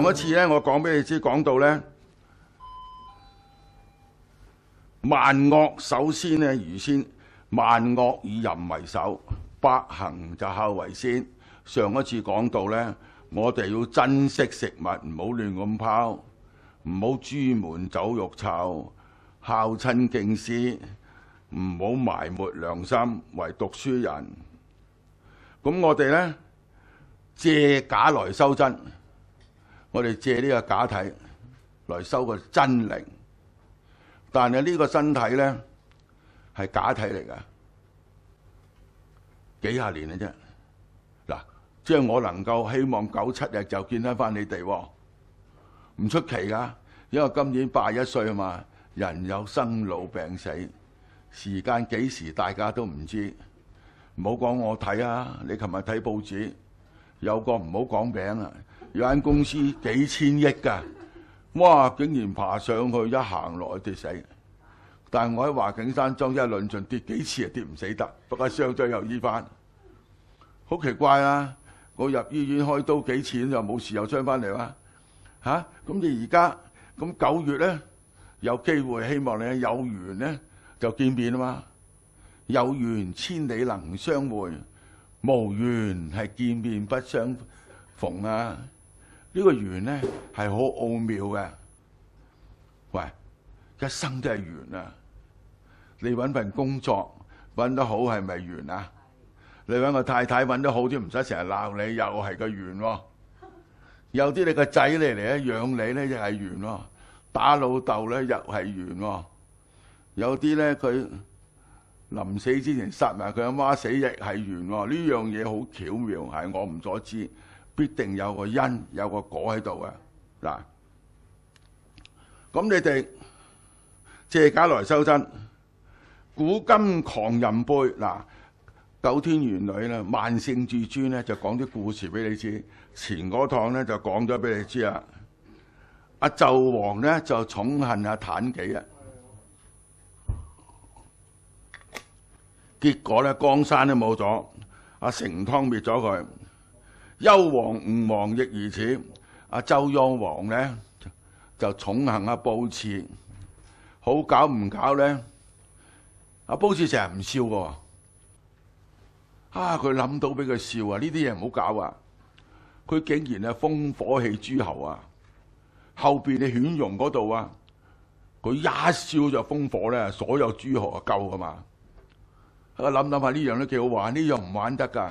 上一次咧，我講俾你知，講到咧，萬惡首先咧如先，萬惡以淫為首，不行就孝為先。上一次講到咧，我哋要珍惜食物，唔好亂咁拋，唔好豬門走肉臭，孝親敬師，唔好埋沒良心為讀書人。咁我哋咧借假來修真。我哋借呢個假體來收個真靈，但係呢個身體咧係假體嚟噶，幾廿年嘅啫。嗱，即係我能夠希望九七日就見得翻你哋，唔出奇噶，因為今年八一歲啊嘛，人有生老病死，時間幾時大家都唔知，唔好講我睇啊！你琴日睇報紙，有個唔好講病啊。有间公司几千亿噶，哇！竟然爬上去一行落去跌死。但系我喺华景山庄一论尽跌几次啊跌唔死得，不过伤咗又医翻。好奇怪啊！我入医院开刀几次又冇事，又伤翻嚟啦。吓咁你而家咁九月咧有机会，希望你有缘咧就见面啊嘛。有缘千里能相会，无缘系见面不相逢啊！呢個缘咧係好奧妙嘅，喂！一生都係缘啊！你揾份工作揾得好係咪缘啊？你揾個太太揾得好啲，唔使成日鬧你，又係個缘、喎。有啲你個仔嚟嚟咧養你咧，又係缘、喎。打老豆咧又係缘、喎。有啲咧佢臨死之前殺埋佢阿媽死亦係缘，喎。呢樣嘢好巧妙，係我唔所知。必定有個因，有個果喺度啊！嗱，咁你哋借假來修真，古今狂人辈嗱，九天玄女啦，萬圣至尊咧，就講啲故事俾你知。前嗰趟咧就講咗俾你知啊，阿纣王咧就寵恨阿坦幾啊，結果咧江山都冇咗，阿成湯滅咗佢。幽王、吴王亦如此。阿周幽王咧就重行阿褒姒，好搞唔搞咧？阿褒姒成日唔笑喎，啊佢諗到俾佢笑啊！呢啲嘢唔好搞啊！佢竟然啊烽火戏诸侯啊！後边你犬戎嗰度啊，佢一笑就烽火咧，所有诸侯啊夠噶嘛？諗諗下呢樣都幾好玩，呢樣唔玩得㗎。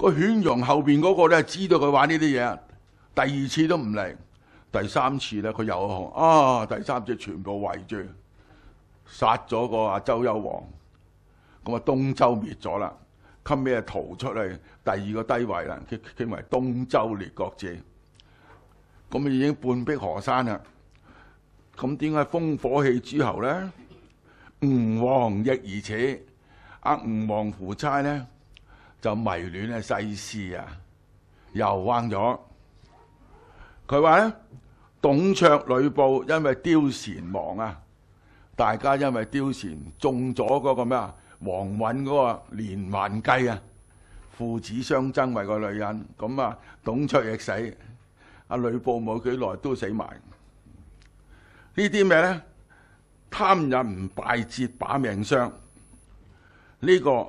个犬羊后边嗰个咧知道佢玩呢啲嘢，第二次都唔嚟，第三次咧佢又啊第三只全部围住，杀咗个阿周幽王，咁啊东周灭咗啦，后尾啊逃出嚟第二个低位啦，佢称为东周列国志，咁已经半壁河山啦，咁点解烽火戏诸侯咧？吴王亦而且阿吴王夫差咧？就迷戀啊西施啊，又弯咗。佢話咧，董卓、吕布因為貂蟬亡啊，大家因為貂蟬中咗嗰個咩啊，黄允嗰個連環計啊，父子相爭為個女人，咁啊，董卓亦死，阿吕布冇幾耐都死埋。呢啲咩咧？貪淫唔拜節，把命傷。呢個。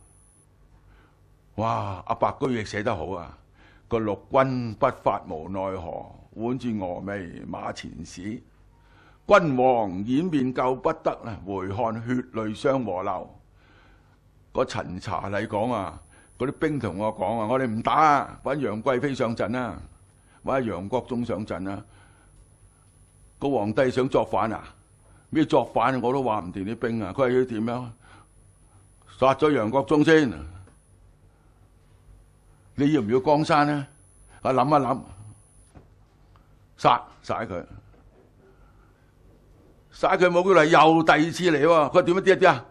哇！阿白居易寫得好啊！個六軍不發無奈何，挽住峨眉馬前死。君王掩面救不得啊！回看血淚双和流。個陳查嚟講啊，嗰啲兵同我講啊，我哋唔打啊，揾楊貴妃上陣啊，搵阿楊國忠上陣啊。個皇帝想作反啊？咩作反？我都話唔掂啲兵啊！佢係要點样殺咗楊國忠先？你要唔要江山咧？我谂一谂，杀杀佢，杀佢冇佢嚟又第二次嚟喎。佢点一啲一啲啊？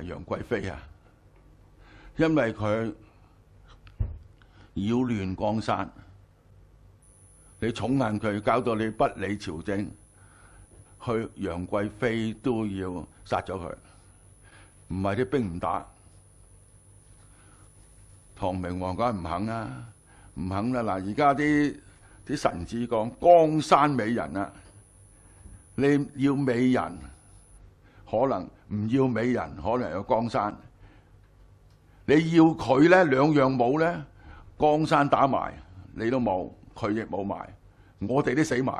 系杨贵妃啊，因为佢扰乱江山，你宠恨佢，搞到你不理朝政，去杨贵妃都要杀咗佢，唔系啲兵唔打。唐明王梗係唔肯啊，唔肯啦！嗱，而家啲啲臣子講江山美人啊，你要美人，可能唔要美人，可能有江山。你要佢咧，兩樣冇咧，江山打埋，你都冇，佢亦冇埋，我哋都死埋，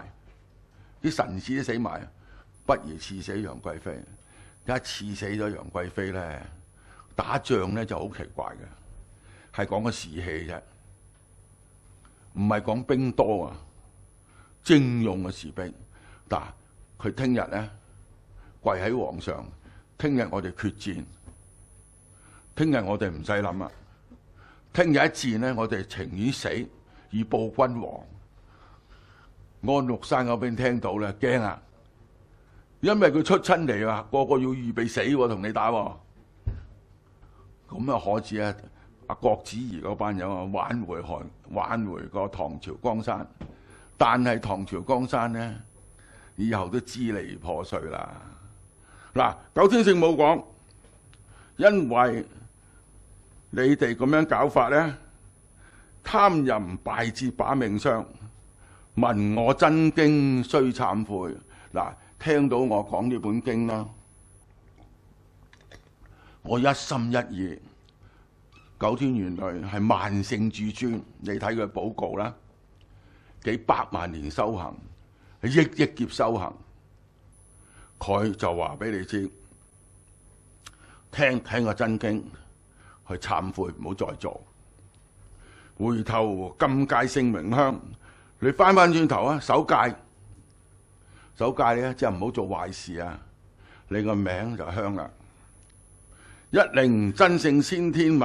啲臣子都死埋，不如刺死楊貴妃。一刺死咗楊貴妃咧，打仗咧就好奇怪嘅。系講個士氣啫，唔係講兵多啊，征用嘅士兵。嗱，佢聽日咧跪喺皇上，聽日我哋決戰，聽日我哋唔使諗啦，聽日一戰咧，我哋情願死以報君王。安禄山嗰邊聽到咧驚啊，因為佢出親嚟啊，個個要預備死喎，同你打喎，咁啊可知啊！阿郭子仪嗰班友啊，挽回韓，挽回個唐朝江山，但係唐朝江山咧，以後都支離破碎啦。嗱，九天聖母講，因為你哋咁樣搞法咧，貪淫敗德，把命傷。闻我真經，須慚悔。嗱，聽到我講呢本經啦，我一心一意。九天原來係萬圣至尊，你睇佢報告啦，幾百萬年修行，亿亿劫修行，佢就話俾你知，聽聽個真經，去慚悔，唔好再做，回頭禁戒圣明香，你翻翻轉頭啊，守戒，守戒咧，即系唔好做壞事啊，你個名就香啦，一靈真圣先天物。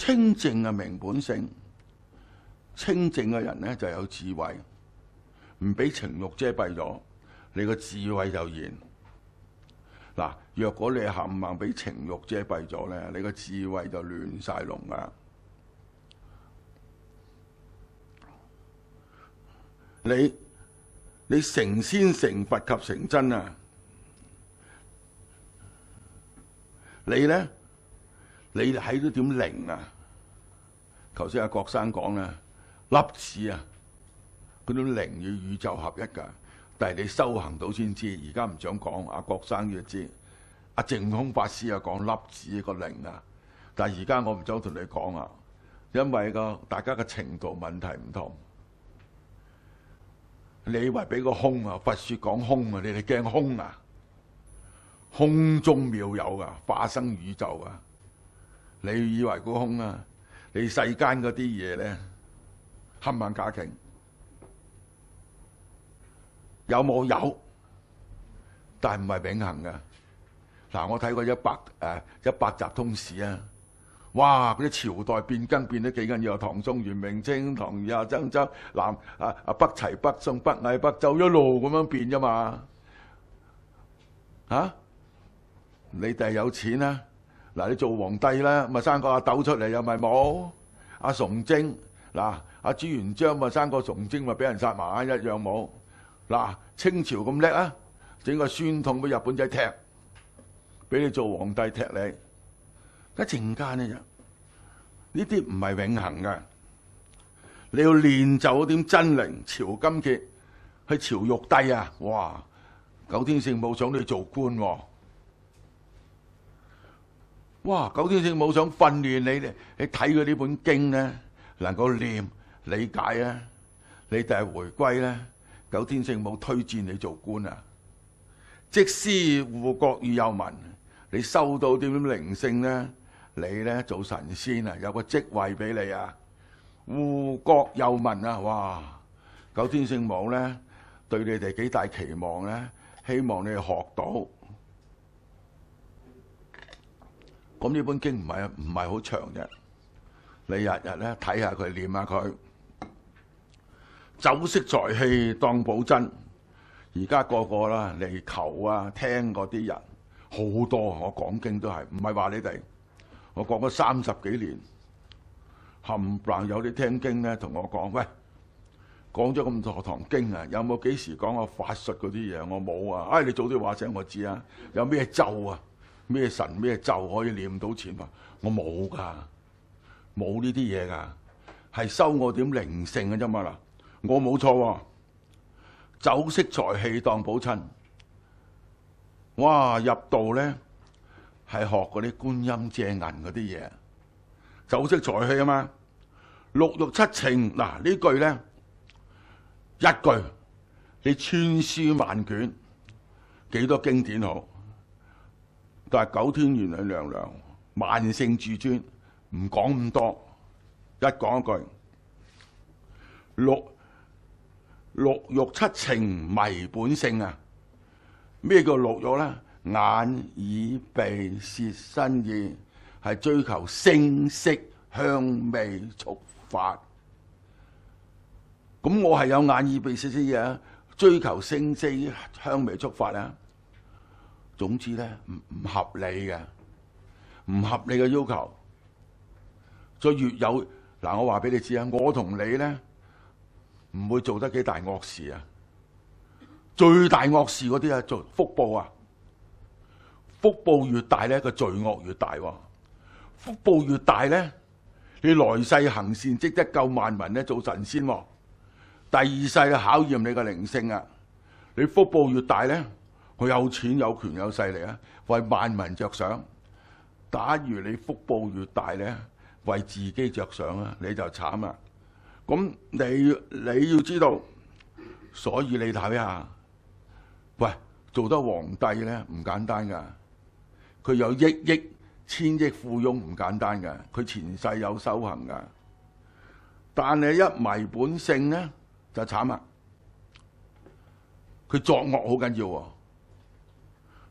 清净嘅明本性，清净嘅人咧就有智慧，唔俾情欲遮蔽咗，你个智慧就现。嗱，若果你冚唪唥俾情欲遮蔽咗咧，你个智慧就乱晒龙噶。你你成仙成佛及成真啊？你咧？你喺到點零啊？頭先阿郭生講啦，粒子啊，嗰啲零與宇宙合一㗎。但係你修行到先知，而家唔想講。阿郭生要知，阿淨空法師又講粒子個零啊。但係而家我唔想同你講啊，因為个大家嘅程度問題唔同。你以为俾個空啊，佛说講空啊，你哋驚空啊？空中妙有啊，化生宇宙啊！你以為個空啊？你世間嗰啲嘢咧，冚唪假勁，有冇有？但係唔係永恆噶嗱？我睇過一百誒一百集通史啊！哇！嗰啲朝代變更變咗幾斤嘢唐宋元明清，唐啊、真州、南啊、啊北齊、北宋、北魏、北周一路咁樣變啫嘛？嚇？你哋有錢啊？嗱，你做皇帝啦，咪生個阿斗出嚟又咪冇？阿崇祯嗱，阿朱元璋咪生個崇祯咪俾人殺埋，一樣冇。嗱，清朝咁叻啊，整個酸痛俾日本仔踢，俾你做皇帝踢你，一陣間呢，啫。呢啲唔係永恒噶，你要練就點真靈朝金傑去朝玉帝啊！哇，九天聖母想你做官喎。哇！九天圣母想訓練你哋，你睇佢呢本經咧，能夠念理解咧，你哋係回歸咧。九天聖母推薦你做官啊！即施護國與幼民，你收到点點靈性咧？你咧做神仙啊！有個職位俾你啊！護國幼民啊！哇！九天聖母咧對你哋幾大期望咧，希望你哋學到。咁呢本經唔係唔系好長啫，你日日咧睇下佢念下佢，酒色財气當保真。而家個個啦嚟求啊聽嗰啲人好多，我講經都係唔係話你哋？我講咗三十幾年，冚唥有啲聽經咧同我講，喂，講咗咁多堂經啊，有冇幾時講我法術嗰啲嘢？我冇啊！唉，你早啲話声我知啊，有咩咒啊？咩神咩咒可以念到钱啊？我冇噶，冇呢啲嘢噶，系收我点灵性嘅啫嘛啦。我冇错喎。酒色财气当宝亲，哇入道咧系学嗰啲观音借银嗰啲嘢，酒色财气啊嘛，六六七情嗱呢句咧一句，你千书万卷几多经典好？但係九天元女娘娘萬圣至尊，唔講咁多，一講一句，六六欲七情迷本性啊！咩叫六欲咧？眼耳鼻舌身意係追求聲色香味觸法。咁我係有眼耳鼻舌身意啊！追求聲色香味觸法啊！總之咧，唔唔合理嘅，唔合理嘅要求，再越有嗱，我話俾你知啊，我同你咧唔會做得幾大惡事啊，最大惡事嗰啲啊，做福報啊，福報越大咧，個罪惡越大喎，福報越大咧，你來世行善即得救萬民咧，做神仙喎，第二世嘅考驗你個靈性啊，你福報越大咧。佢有錢有權有勢力啊！為萬民着想。假如你福報越大咧，為自己着想啊，你就慘啦。咁你你要知道，所以你睇下，喂，做得皇帝咧唔簡單噶。佢有億億、千億富翁唔簡單噶。佢前世有修行噶，但系一迷本性咧就慘啦。佢作惡好緊要喎。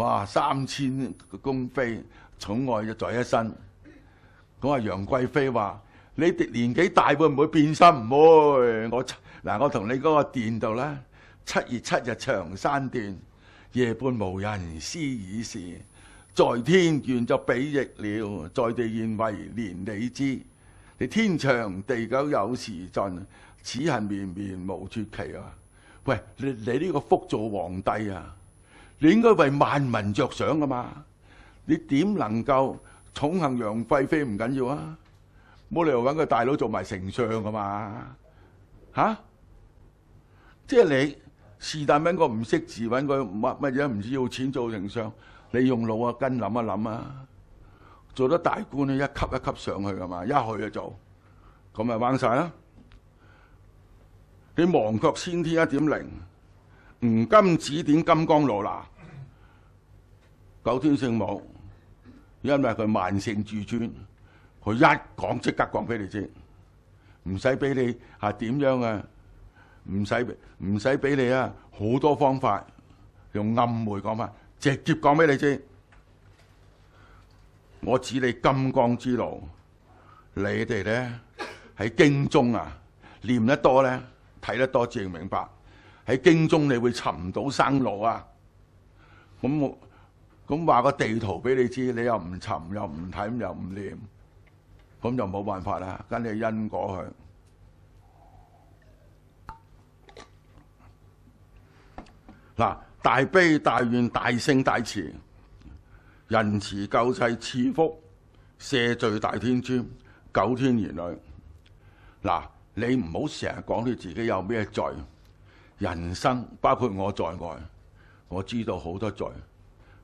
哇！三千公妃宠爱就在一身，咁啊杨贵妃话：你哋年纪大会唔会变心？唔会，我嗱我同你嗰个殿度咧，七月七日长山殿，夜半无人私语时，在天愿作比翼鸟，在地愿为连理枝。你天长地久有时尽，此恨绵绵无绝期啊！喂，你你呢个福做皇帝啊！你應該為萬民着想噶嘛？你點能夠寵幸楊贵妃唔緊要啊？冇理由揾個大佬做埋丞相噶嘛？嚇！即係你是但揾個唔識字揾个乜乜嘢唔知要錢做丞相？你用腦啊，跟諗一諗啊！做得大官咧，一級一級上去噶嘛，一去就做，咁咪掹晒啦！你忘却先天一點零，吴金指點金剛罗啦！九天聖母，因為佢萬聖至尊，佢一講即刻講俾你知，唔使俾你啊點樣啊！唔使唔使俾你啊！好多方法，用暗媒講法，直接講俾你知。我指你金剛之路，你哋咧喺經中啊念得多咧，睇得多自然明白。喺經中你會尋唔到生路啊！咁我。咁畫個地圖俾你知，你又唔沉，又唔睇，又唔念，咁就冇辦法啦。跟你因果去。嗱，大悲大願大聖大慈，仁慈救世赐福赦罪，大天尊，九天元女。嗱，你唔好成日講你自己有咩罪。人生包括我在外，我知道好多罪。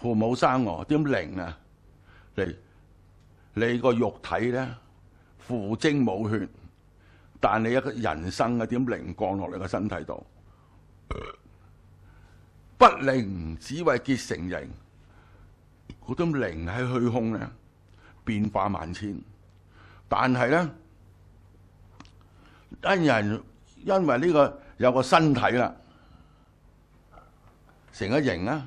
父母生我，點靈啊？你你個肉體咧，無精冇血，但你一个人生嘅點靈降落你個身體度，不靈，只為結成形。嗰啲靈喺虚空咧，變化萬千。但係咧，恩人因為呢個有個身體啦，成咗形啦。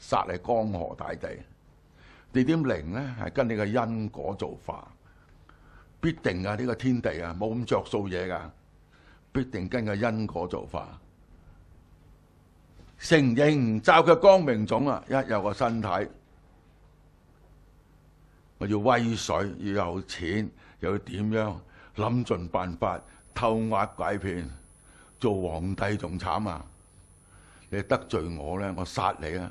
杀你江河大地，地点灵咧系跟你嘅因果做法，必定啊呢个天地啊冇咁着数嘢噶，必定跟个因果做法。承认就佢光明种啊！一有个身体，我要威水，要有钱，又要点样谂尽办法偷挖拐骗，做皇帝仲惨啊！你得罪我咧，我杀你啊！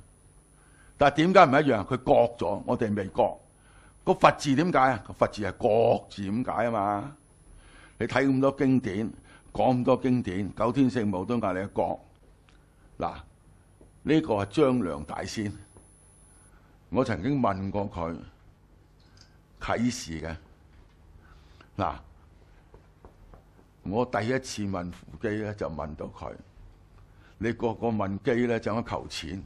但系點解唔一樣？佢割咗，我哋未割。個佛字點解啊？個佛字係國字點解啊？嘛，你睇咁多經典，講咁多經典，九天聖母都嗌你國。嗱，呢個係張良大仙。我曾經問過佢，啟示嘅。嗱，我第一次問扶機咧，就問到佢：你個個問機咧，就咁求錢？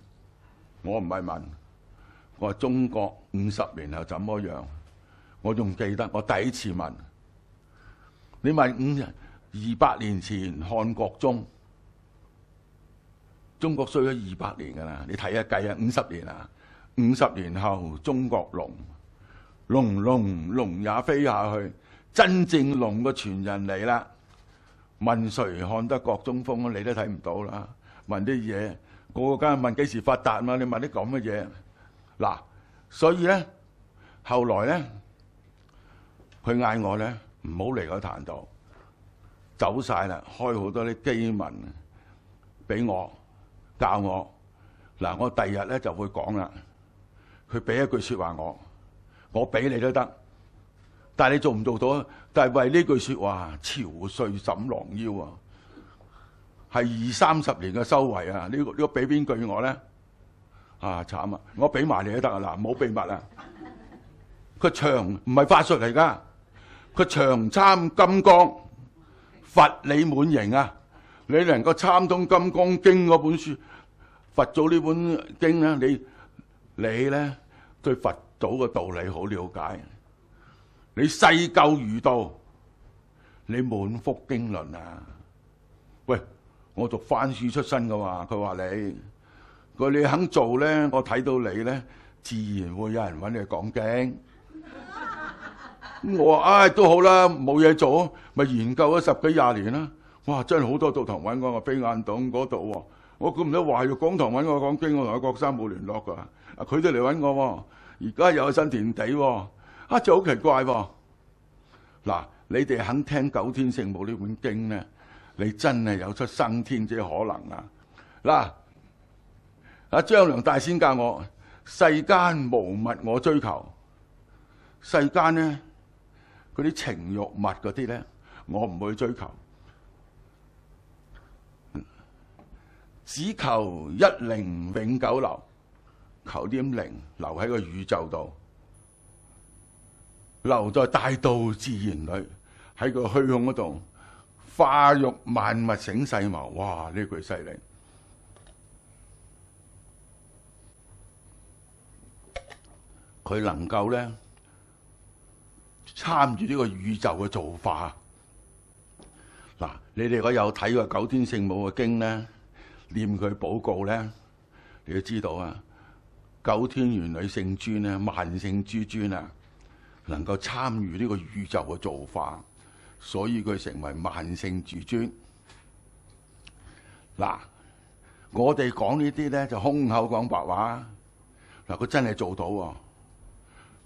我唔系問，我係中國五十年後怎麼樣？我仲記得我第一次問，你問五二百年前漢國中，中國衰咗二百年噶啦，你睇下計啊！五十年啊，五十年後中國龍，龍龍龍也飛下去，真正龍嘅傳人嚟啦！問誰看得國中風？你都睇唔到啦！問啲嘢。個個梗係問幾時發達嘛？你問啲咁嘅嘢，嗱，所以咧，後來咧，佢嗌我咧唔好嚟個壇度，走晒啦，開好多啲機文俾我教我。嗱，我第日咧就會講啦。佢俾一句説話我，我俾你都得，但係你做唔做到？但係為呢句説話，憔悴枕狼腰啊！系二三十年嘅收穫啊！呢個呢個俾邊句我咧？啊慘啊！我俾埋你都得啊！嗱，冇秘密啊！佢長唔係法術嚟噶，佢長參金剛，佛理滿盈啊！你能夠參通金剛經嗰本書，佛祖呢本經咧，你你咧對佛祖嘅道理好了解，你世究如道，你滿腹經論啊！喂！我讀番書出身噶嘛，佢話你，佢你肯做咧，我睇到你咧，自然會有人揾你講經。我話：，唉，都好啦，冇嘢做，咪研究咗十幾廿年啦。哇，真係好多道堂揾我，飛眼洞嗰度喎，我估唔到華育講堂揾我講經，我同阿國生冇聯絡噶，佢都嚟揾我，而家又有新田地，啊，就好奇怪喎。嗱，你哋肯聽《九天聖母》呢本經咧？你真係有出生天之可能啊！嗱，阿張良大仙教我，世間無物我追求，世間呢嗰啲情欲物嗰啲咧，我唔會追求，只求一靈永久留，求啲靈留喺個宇宙度，留在大道自然裏，喺個虚空嗰度。化育万物醒世貌，哇！呢句犀利，佢能夠咧參住呢個宇宙嘅造化。嗱，你哋果有睇過《九天聖母》嘅經咧，念佢禱告咧，你都知道啊，《九天元女聖尊》啊，《萬聖至尊》啊，能夠參與呢個宇宙嘅造化。所以佢成為万圣主尊。嗱，我哋講呢啲咧就空口講白話。嗱，佢真係做到喎，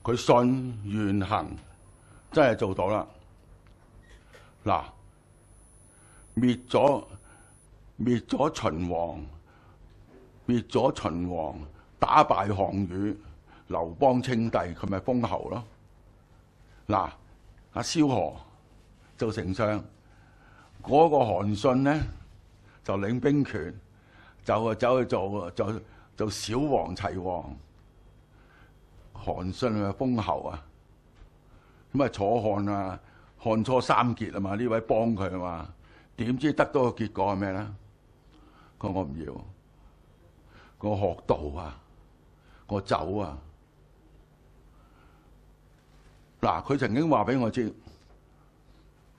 佢信願行真係做到啦。嗱，滅咗灭咗秦王，滅咗秦王，打敗項羽，刘邦稱帝，佢咪封侯咯？嗱，阿蕭何。做丞相，嗰個韓信咧就領兵權，就啊走去做做做小王齊王，韓信啊封侯啊，咁啊楚漢啊漢初三傑啊嘛，呢位幫佢啊嘛，點知得到個結果係咩咧？佢話我唔要，我學道啊，我走啊，嗱佢曾經話俾我知。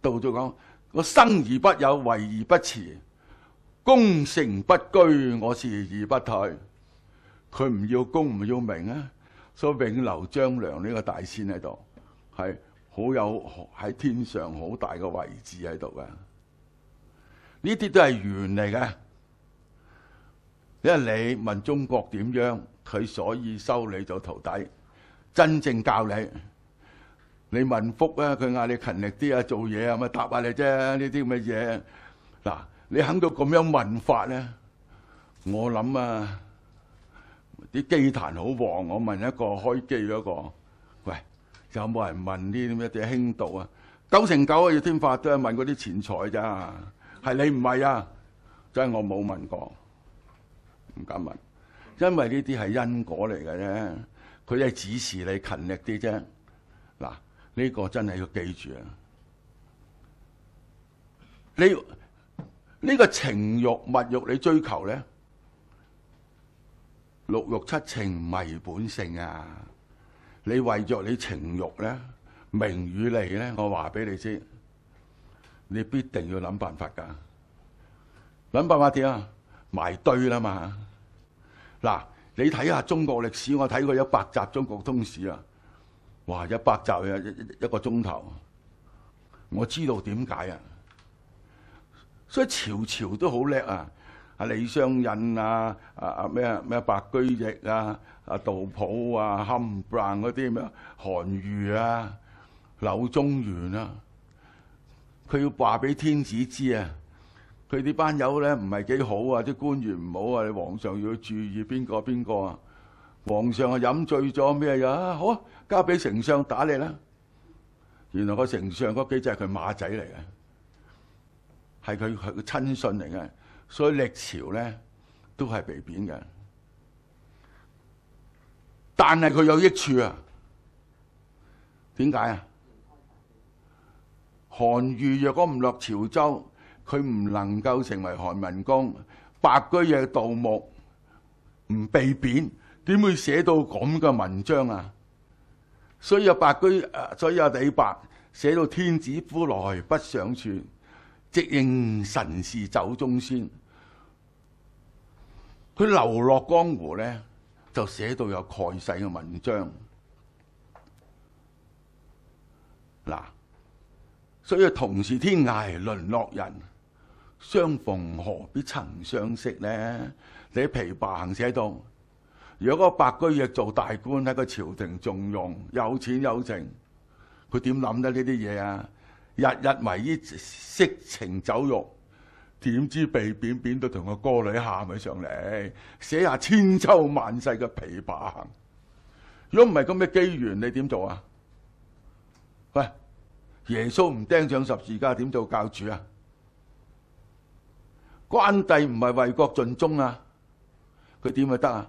道祖讲：我生而不有，为而不辞，功成不居，我辞而不退。佢唔要功，唔要名啊！所以永留张良呢个大仙喺度，系好有喺天上好大嘅位置喺度嘅。呢啲都系缘嚟嘅，因为你问中国点样，佢所以收你做徒弟，真正教你。你問福啊，佢嗌你勤力啲啊，做嘢啊，咪答下你啫。呢啲咁嘅嘢，嗱，你肯到咁樣問法咧？我諗啊，啲機壇好旺，我問一個開機嗰個，喂，有冇人問啲咩嘅啲興度啊？九成九啊，要天法都係問嗰啲錢財咋，係你唔係啊？真係我冇問過，唔敢問，因為呢啲係因果嚟嘅啫，佢係指示你勤力啲啫。呢個真係要記住啊！你呢個情欲物欲你追求咧，六欲七情迷本性啊！你為着你情欲咧、名與利咧，我話俾你知，你必定要諗辦法噶。諗辦法點啊？埋堆啦嘛！嗱，你睇下中國歷史，我睇过有百集《中國通史》啊。哇！一百集啊，一一個鐘頭，我知道點解啊，所以朝朝都好叻啊，阿李商隐啊，啊啊咩啊咩白居易啊，阿杜甫啊，冚唪嗰啲咩韓愈啊、柳宗元啊，佢要話俾天子知啊，佢啲班友咧唔係幾好啊，啲官員唔好啊，皇上要注意邊個邊個啊。皇上啊，飲醉咗咩呀？啊？好啊，交俾丞相打你啦。原來個丞相嗰幾隻係佢馬仔嚟嘅，係佢係個親信嚟嘅，所以歷朝咧都係被贬嘅。但係佢有益處啊？點解啊？韓愈若果唔落潮州，佢唔能夠成為韓文公；白居易盜墓，唔被贬。点会写到咁嘅文章啊？所以阿白居，所以阿李白写到天子呼来不上船，即应神事酒中仙。佢流落江湖咧，就写到有盖世嘅文章。嗱，所以同是天涯沦落人，相逢何必曾相识咧？你琵琶行写到。如果個白居易做大官喺個朝廷重用，有錢有情，佢點諗得呢啲嘢啊，日日迷于色情走肉，點知被扁扁到同個歌女喊起上嚟，寫下千秋萬世嘅《琵琶行》。如果唔係咁嘅機緣，你點做啊？喂，耶穌唔钉上十字架點做教主啊？關帝唔係為國盡忠啊？佢點咪得啊？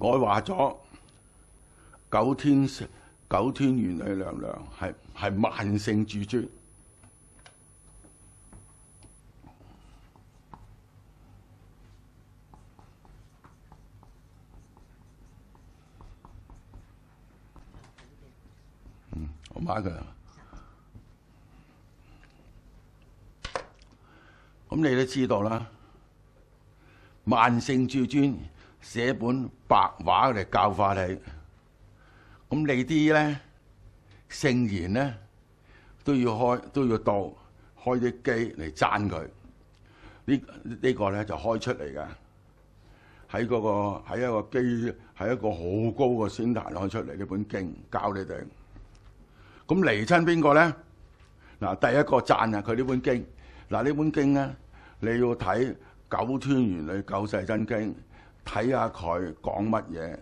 我話咗九天九天元女娘娘係系萬圣至尊，嗯，我媽嘅，咁你都知道啦，萬圣至尊。寫本白話嚟教化你，咁你啲咧聖言咧都要開都要到開啲機嚟讚佢呢呢個咧就開出嚟嘅喺嗰個喺一個機喺一個好高嘅仙壇攞出嚟呢本經教你哋，咁嚟親邊個咧嗱？第一個讚啊！佢呢本經嗱呢本經咧你要睇《九天元女九世真經》。睇下佢講乜嘢，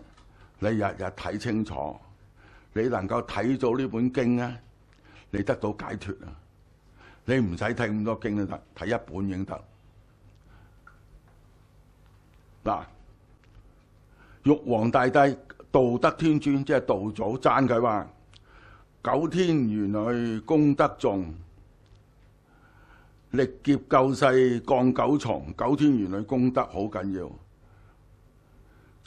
你日日睇清楚，你能夠睇到呢本經咧，你得到解脱啊！你唔使睇咁多經都得，睇一本已經得嗱。玉皇大帝道德天尊，即係道祖贊佢話：九天玄女功德重，力劫救世降九重。九天玄女功德好緊要。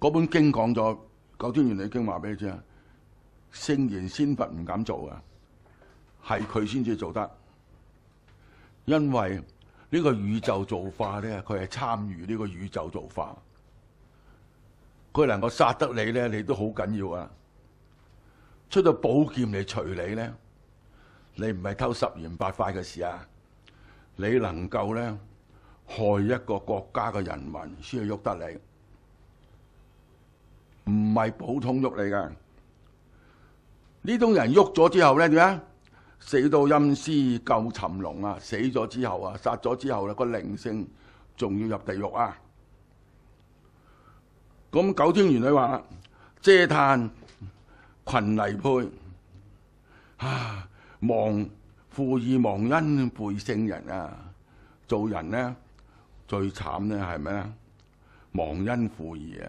嗰本經講咗《九天玄女經》，話俾你知啊！聖賢先佛唔敢做啊，係佢先至做得，因為呢個宇宙造化咧，佢係參與呢個宇宙造化。佢能夠殺得你咧，你都好緊要啊！出到寶劍嚟除你咧，你唔係偷十元八塊嘅事啊！你能夠咧害一個國家嘅人民先至喐得你。唔系普通喐嚟噶。呢种人喐咗之后咧点啊？死到阴司救寻龙啊！死咗之后啊，杀咗之后咧，个灵性仲要入地狱啊！咁九天玄女话啦：，嗟叹群泥配，啊，忘负义忘恩背圣人啊！做人咧最惨咧系咩啊？忘恩负义啊！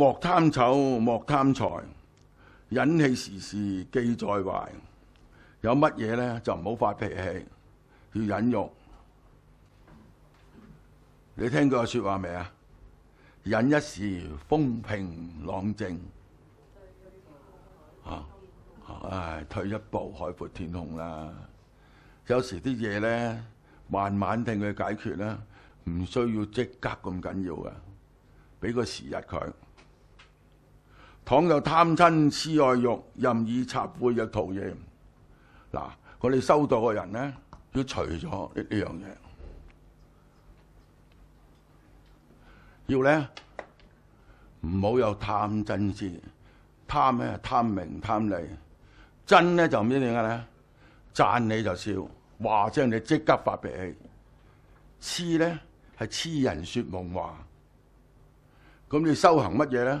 莫貪醜，莫貪財，忍氣時時記在懷。有乜嘢咧就唔好發脾氣，要忍辱。你聽過说話未啊？忍一時，風平浪静，啊，唉，退一步，海闊天空啦。有時啲嘢咧，慢慢定佢解決啦，唔需要即刻咁緊要嘅，俾個時日佢。倘若貪親痴愛欲任意插背嘅陶嘢，嗱我哋修道嘅人咧要除咗呢呢樣嘢，要咧唔好有貪真字，貪咩？貪名貪利，真咧就唔知点解咧，讚你就笑，話即你即刻發脾氣，痴咧係痴人說夢話，咁你修行乜嘢咧？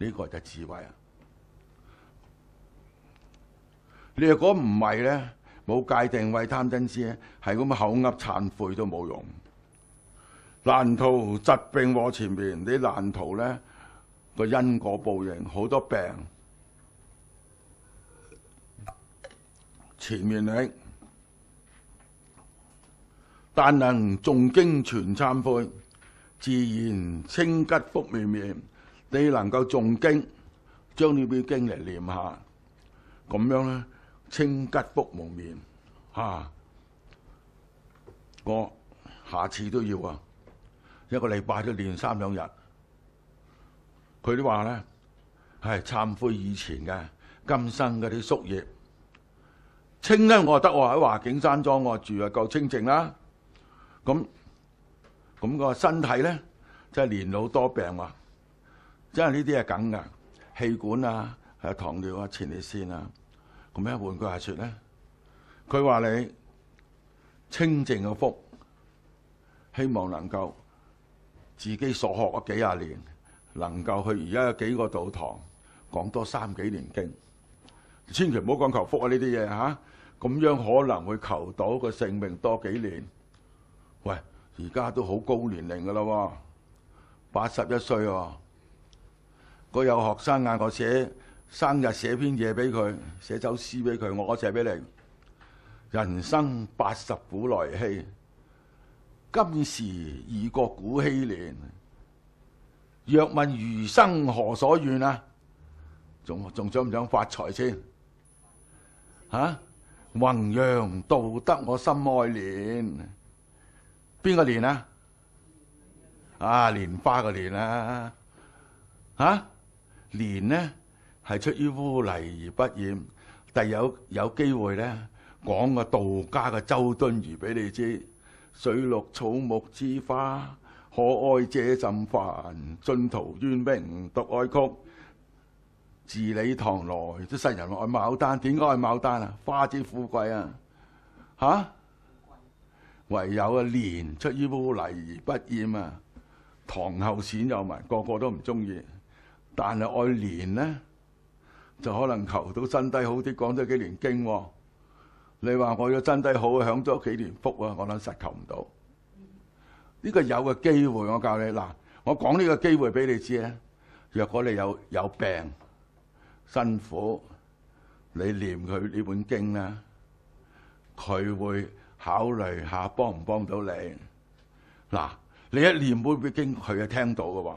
呢个就智慧啊！你若果唔系咧，冇界定为贪嗔咧，系咁口噏忏悔都冇用。难逃疾病祸，前面你难逃咧个因果报应，好多病。前面你但能诵经全忏悔，自然清吉福绵绵。你能夠诵經，將呢篇經嚟念下，咁樣咧清吉福無眠啊。我下次都要啊，一個禮拜都练三兩日。佢都話咧係忏悔以前嘅今生嗰啲宿業，清咧我得我喺華景山莊我住啊夠清靜啦。咁咁個身體咧即係年老多病喎。即係呢啲係梗噶，氣管啊，系糖尿啊，前列腺啊。咁樣換句話说咧，佢話你清净嘅福，希望能夠自己所學咗幾廿年，能夠去而家幾個道堂講多三幾年經，千祈唔好講求福啊呢啲嘢吓，咁樣可能會求到個性命多幾年。喂，而家都好高年齡㗎啦喎，八十一歲喎。个有学生嗌我写生日写篇嘢俾佢，写首诗俾佢，我写俾你。人生八十古来稀，今时已过古稀年。若问余生何所愿啊？仲仲想唔想发财先？嚇！弘扬道德我心爱莲，边个莲啊？啊莲花个莲啊！嚇！年呢係出於污泥而不染，第有有機會咧講個道家嘅周敦儒俾你知，水陸草木之花，可愛者甚蕃，眾陶冤明獨愛曲。自理唐來，啲世人愛牡丹，點解愛牡丹啊？花之富貴啊，嚇！唯有啊莲出於污泥而不染啊，唐後鲜有埋，個個都唔中意。但係愛年咧，就可能求到身体好啲，講咗幾年經。你話我要身低好享咗幾年福啊，我諗實求唔到。呢個有嘅機會，我教你嗱，我講呢個機會俾你知咧。若果你有有病辛苦，你念佢呢本經咧，佢會考慮下幫唔幫到你。嗱，你一念唔本經，佢就聽到嘅喎。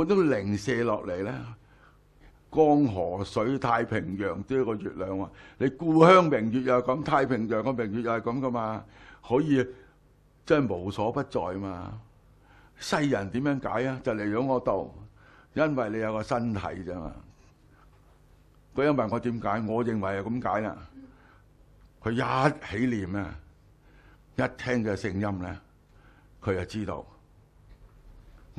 嗰啲零射落嚟咧，江河水、太平洋都個月亮喎。你故鄉明月又咁，太平洋嘅明月又係咁噶嘛？可以真係無所不在嘛？世人點樣解啊？就嚟咗我度，因為你有個身體啫嘛。佢一問我點解，我認為係咁解啦。佢一起念啊，一聽嘅聲音咧，佢就知道。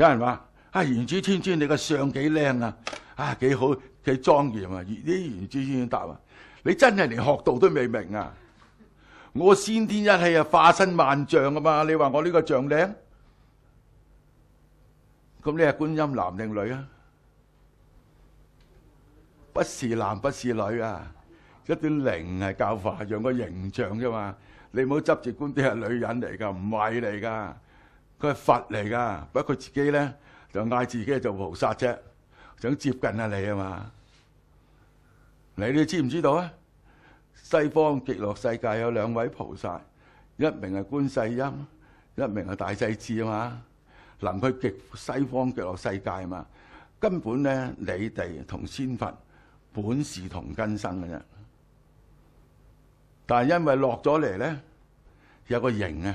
有人话：，啊，原子天尊，你个相几靓啊？啊，几好，几庄严啊！啲原子天尊答啊！你真系连学道都未明啊！我先天一气啊，化身万象啊嘛！你话我呢个像靓？咁你系观音男定女啊？不是男不是女啊！一啲灵系教化，让个形象啫嘛！你唔好执住观音系女人嚟噶，唔系嚟噶。佢係佛嚟噶，不佢自己咧就嗌自己做菩薩啫，想接近下你啊嘛。你哋知唔知道啊？西方極樂世界有兩位菩薩，一名係觀世音，一名係大祭至啊嘛。能去極西方極樂世界啊嘛，根本咧你哋同仙佛本是同根生嘅啫。但係因為落咗嚟咧，有個形啊。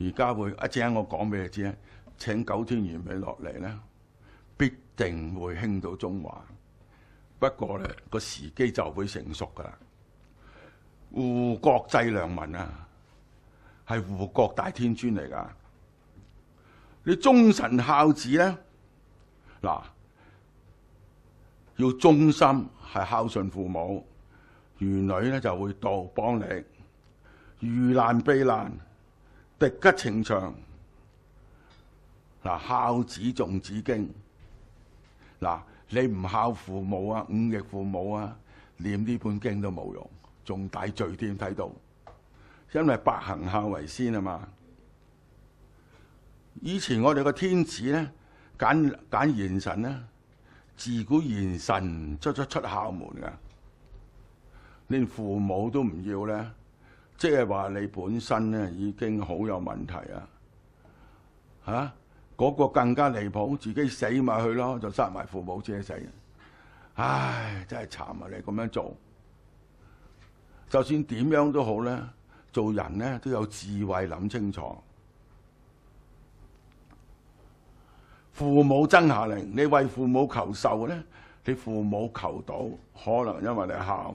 而家會一陣，我講俾你知。請九天玄女落嚟咧，必定會興到中華。不過咧，個時機就會成熟噶啦。護國濟良民啊，係護國大天尊嚟噶。你忠臣孝子咧，嗱，要忠心係孝順父母，兒女咧就會到幫你遇難避難。滴吉情长，嗱孝子重子经，嗱你唔孝父母啊，忤逆父母啊，念呢本经都冇用，仲大罪添睇到，因为百行孝为先啊嘛。以前我哋个天子咧，拣拣贤臣咧，自古贤臣出出出孝门噶，连父母都唔要咧。即係話你本身咧已經好有問題啊！嚇，嗰個更加離譜，自己死埋去咯，就殺埋父母己死。唉，真係慘啊！你咁樣做，就算點樣都好咧，做人咧都有智慧，諗清楚。父母真下令，你為父母求壽咧，你父母求到，可能因為你孝。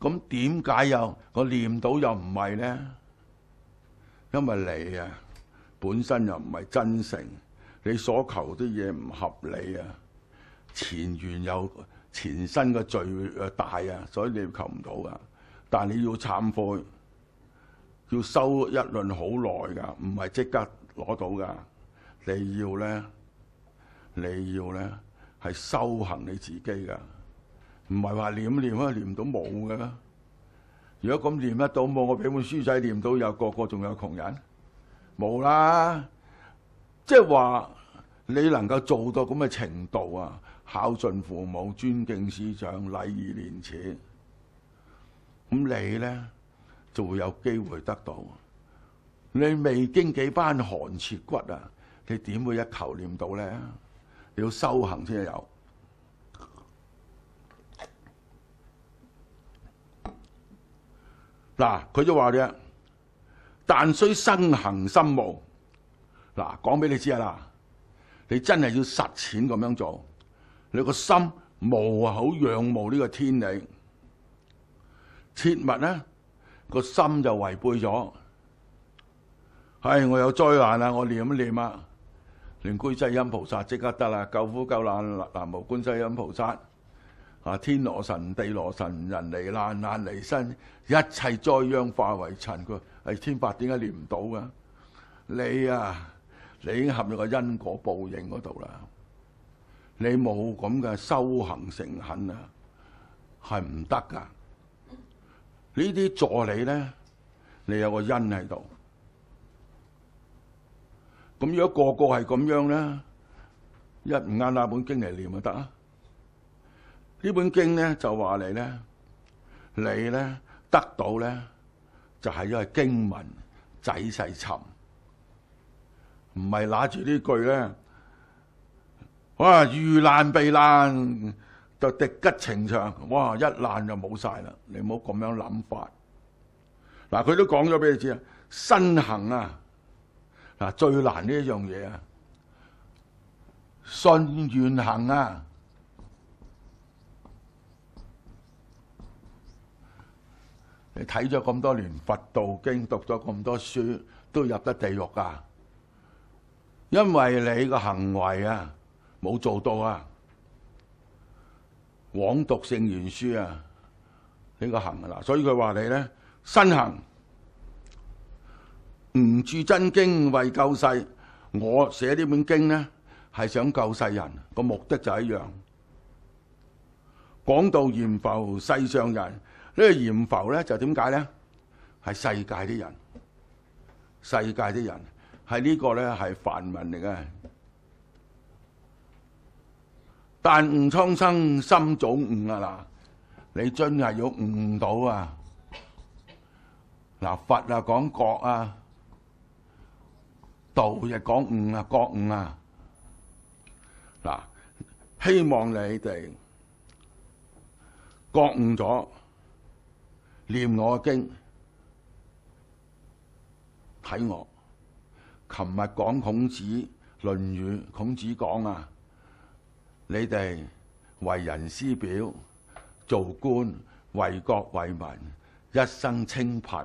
咁點解又我念到又唔係咧？因為你啊，本身又唔係真誠，你所求啲嘢唔合理啊，前緣有前身嘅罪大啊，所以你求唔到噶。但你要慚悔，要修一輪好耐噶，唔係即刻攞到噶。你要咧，你要咧，係修行你自己噶。唔系话念念啊，念到冇噶如果咁念得到冇，我俾本书仔念到有个个仲有穷人，冇啦。即系话你能够做到咁嘅程度啊，孝顺父母，尊敬师长，礼义廉耻。咁你咧就会有机会得到。你未经几班寒彻骨啊，你点会一求念到咧？要修行先有。嗱，佢就话啫，但需身行心慕。嗱，讲俾你知啊啦，你真系要实践咁样做，你个心无好仰慕呢个天理，切勿咧个心就违背咗。唉，我有灾难啊，我念一念啊？念观世音菩萨即刻得啦，救苦救难难无观世音菩萨。啊！天羅神、地羅神、人離難、難離身，一切災殃化為塵。佢係天法點解念唔到噶？你啊，你已陷入個因果報應嗰度啦。你冇咁嘅修行成懇啊，係唔得噶。呢啲助你咧，你有個因喺度。咁如果個個係咁樣咧，一唔啱那本經嚟念咪得啊！呢本經咧就話你咧，你咧得到咧，就係因為經文仔細尋，唔係拿住呢句咧。哇！遇難避難就敵吉情長，哇！一難就冇晒啦，你唔好咁樣諗法。嗱，佢都講咗俾你知啊，身行啊，嗱最難呢一樣嘢啊，信願行啊。你睇咗咁多年《佛道經》，讀咗咁多書，都入得地獄噶，因為你個行為啊，冇做到啊，枉讀聖賢書啊，呢個行啦，所以佢話你咧身行唔住真經為救世，我寫呢本經咧係想救世人，個目的就一樣，講道严浮世上人。呢個嚴浮咧就點解咧？係世界啲人，世界啲人係呢個咧係凡民嚟嘅。但誤蒼生，心早誤啊！嗱，你真係要誤到啊！嗱，佛啊講覺啊，道就講悟啊，覺悟啊！嗱，希望你哋覺悟咗。念我经，睇我。琴日讲孔子《论语》，孔子讲啊，你哋为人师表，做官为国为民，一生清贫，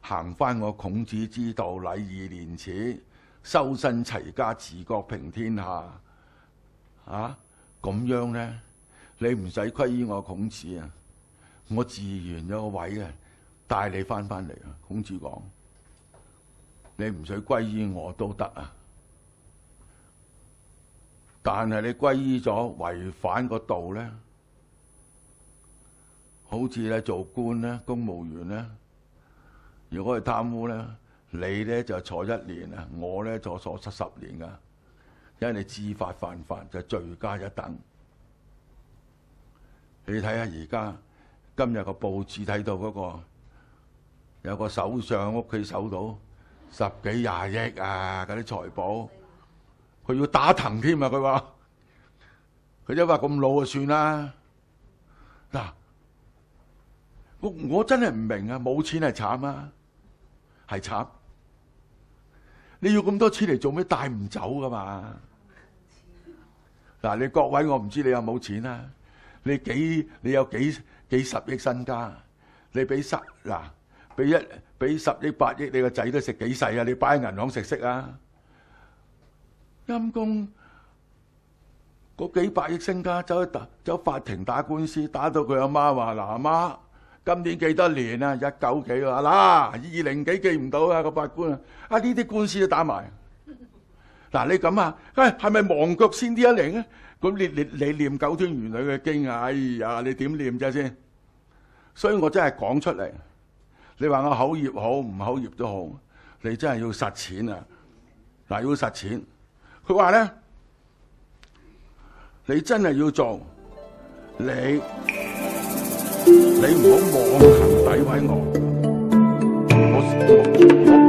行翻我孔子之道，礼义廉耻，修身齐家治国平天下。啊，咁样咧，你唔使亏依我孔子啊！我自然咗個位啊，帶你翻翻嚟啊！孔子講：你唔使歸依我都得啊，但係你歸依咗違反個道咧，好似咧做官咧、公務員咧，如果系貪污咧，你咧就坐一年啊，我咧坐坐七十年噶，因为你知法犯法就罪加一等。你睇下而家。今日個報紙睇到嗰個有個首相屋企搜到十幾廿億啊！嗰啲財寶，佢要打騰添啊！佢話佢一話咁老啊算啦嗱，我我真係唔明啊！冇錢係慘啊，係慘！你要咁多錢嚟做咩？帶唔走噶嘛？嗱，你各位我唔知你有冇錢啦，你幾你有幾？幾十億身家，你俾十嗱，俾一俾十億八亿，你個仔都食幾世啊？你擺喺銀行食息啊？陰公嗰幾百億身家走去打走法庭打官司，打到佢阿媽話：嗱，阿媽，今年幾多年啊？一九幾啊？嗱，二零幾記唔到啊！個法官啊，啊呢啲官司都打埋。嗱，你咁啊，係咪亡腳先啲一年啊？咁你你你念九天玄女嘅经啊，哎呀，你点念啫先？所以我真系讲出嚟，你话我口业好唔口业都好，你真系要实践啊！嗱，要实践，佢话咧，你真系要做，你你唔好妄行诋毁我，我。